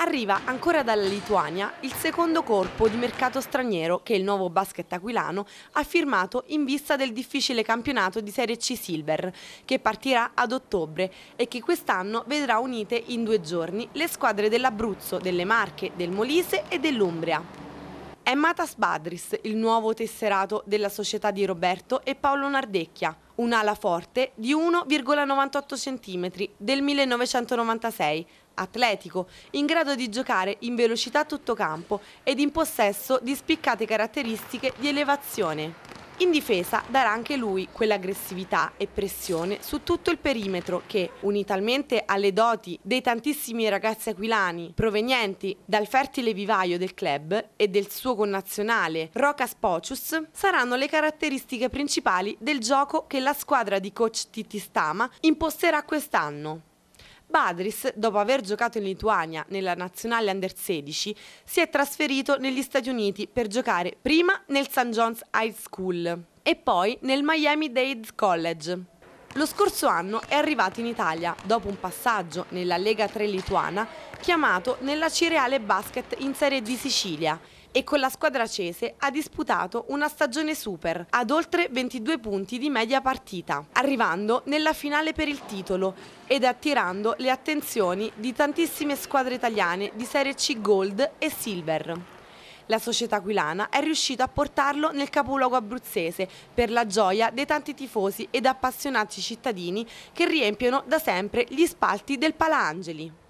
Arriva ancora dalla Lituania il secondo corpo di mercato straniero che il nuovo basket aquilano ha firmato in vista del difficile campionato di Serie C Silver che partirà ad ottobre e che quest'anno vedrà unite in due giorni le squadre dell'Abruzzo, delle Marche, del Molise e dell'Umbria. È Matas Badris, il nuovo tesserato della società di Roberto e Paolo Nardecchia, un'ala forte di 1,98 cm del 1996, atletico, in grado di giocare in velocità tutto campo ed in possesso di spiccate caratteristiche di elevazione. In difesa darà anche lui quell'aggressività e pressione su tutto il perimetro che, unitamente alle doti dei tantissimi ragazzi aquilani provenienti dal fertile vivaio del club e del suo connazionale Roca Spocius, saranno le caratteristiche principali del gioco che la squadra di coach Titi Stama imposterà quest'anno. Badris, dopo aver giocato in Lituania nella nazionale under 16, si è trasferito negli Stati Uniti per giocare prima nel St. John's High School e poi nel Miami-Dade College. Lo scorso anno è arrivato in Italia dopo un passaggio nella Lega 3 lituana chiamato nella Cireale Basket in Serie di Sicilia e con la squadra cese ha disputato una stagione super ad oltre 22 punti di media partita, arrivando nella finale per il titolo ed attirando le attenzioni di tantissime squadre italiane di Serie C Gold e Silver. La società aquilana è riuscita a portarlo nel capoluogo abruzzese per la gioia dei tanti tifosi ed appassionati cittadini che riempiono da sempre gli spalti del Palaangeli.